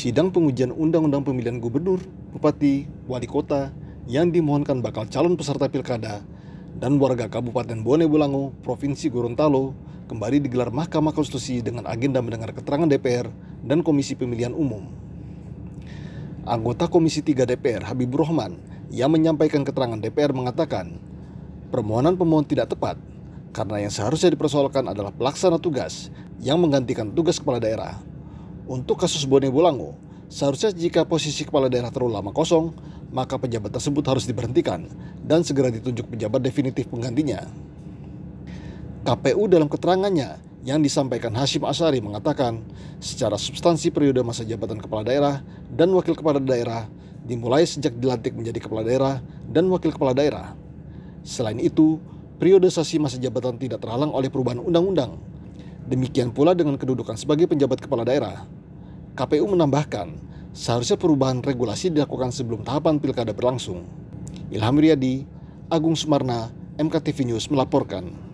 sidang pengujian Undang-Undang Pemilihan Gubernur, Bupati, Wali Kota yang dimohonkan bakal calon peserta pilkada dan warga Kabupaten Bone Bolango, Provinsi Gorontalo, kembali digelar Mahkamah Konstitusi dengan agenda mendengar keterangan DPR dan Komisi Pemilihan Umum. Anggota Komisi 3 DPR Habibur Rahman, yang menyampaikan keterangan DPR mengatakan, permohonan pemohon tidak tepat karena yang seharusnya dipersoalkan adalah pelaksana tugas yang menggantikan tugas kepala daerah untuk kasus Bone Bolango, seharusnya jika posisi kepala daerah terlalu lama kosong, maka pejabat tersebut harus diberhentikan dan segera ditunjuk pejabat definitif penggantinya. KPU dalam keterangannya yang disampaikan Hashim Asari mengatakan, secara substansi periode masa jabatan kepala daerah dan wakil kepala daerah dimulai sejak dilantik menjadi kepala daerah dan wakil kepala daerah. Selain itu, periode sasi masa jabatan tidak terhalang oleh perubahan undang-undang. Demikian pula dengan kedudukan sebagai penjabat kepala daerah. KPU menambahkan, seharusnya perubahan regulasi dilakukan sebelum tahapan pilkada berlangsung. Ilham Riyadi, Agung Sumarna, MKTV News melaporkan.